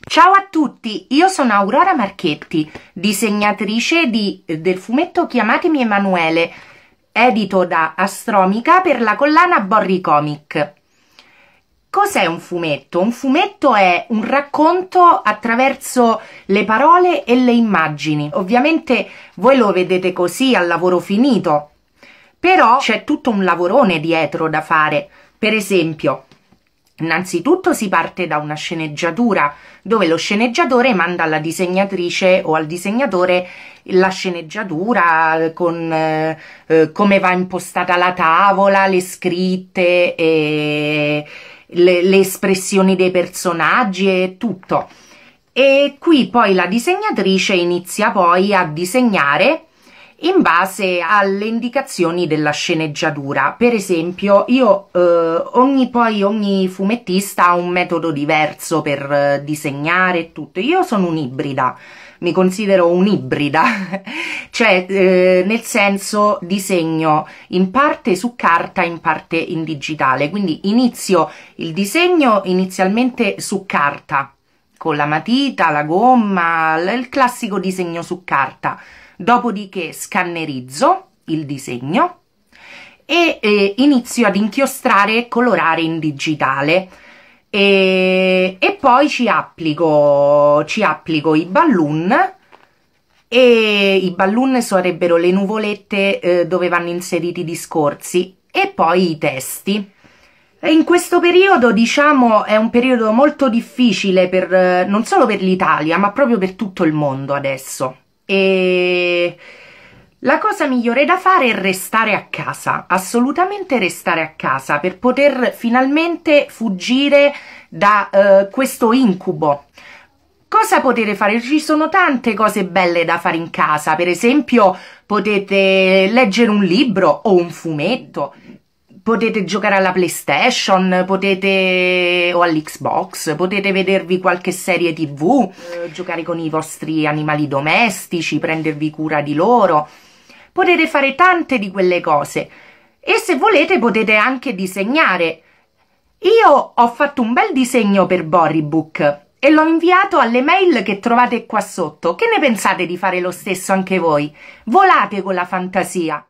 Ciao a tutti, io sono Aurora Marchetti, disegnatrice di, del fumetto Chiamatemi Emanuele, edito da Astromica per la collana Borri Comic. Cos'è un fumetto? Un fumetto è un racconto attraverso le parole e le immagini. Ovviamente voi lo vedete così al lavoro finito, però c'è tutto un lavorone dietro da fare. Per esempio, Innanzitutto si parte da una sceneggiatura dove lo sceneggiatore manda alla disegnatrice o al disegnatore la sceneggiatura con eh, eh come va impostata la tavola, le scritte, le, le espressioni dei personaggi e tutto. E qui poi la disegnatrice inizia poi a disegnare in base alle indicazioni della sceneggiatura. Per esempio, io eh, ogni, poi ogni fumettista ha un metodo diverso per eh, disegnare tutto. Io sono un'ibrida, mi considero un'ibrida, cioè eh, nel senso disegno in parte su carta, in parte in digitale. Quindi inizio il disegno inizialmente su carta, con la matita, la gomma, il classico disegno su carta dopodiché scannerizzo il disegno e eh, inizio ad inchiostrare e colorare in digitale e, e poi ci applico, ci applico i balloon e i balloon sarebbero le nuvolette eh, dove vanno inseriti i discorsi e poi i testi. In questo periodo, diciamo, è un periodo molto difficile per, eh, non solo per l'Italia, ma proprio per tutto il mondo adesso. E la cosa migliore da fare è restare a casa, assolutamente restare a casa per poter finalmente fuggire da eh, questo incubo. Cosa potete fare? Ci sono tante cose belle da fare in casa, per esempio potete leggere un libro o un fumetto, potete giocare alla PlayStation, potete o all'Xbox, potete vedervi qualche serie TV, eh, giocare con i vostri animali domestici, prendervi cura di loro. Potete fare tante di quelle cose e se volete potete anche disegnare. Io ho fatto un bel disegno per Borybook e l'ho inviato alle mail che trovate qua sotto. Che ne pensate di fare lo stesso anche voi? Volate con la fantasia!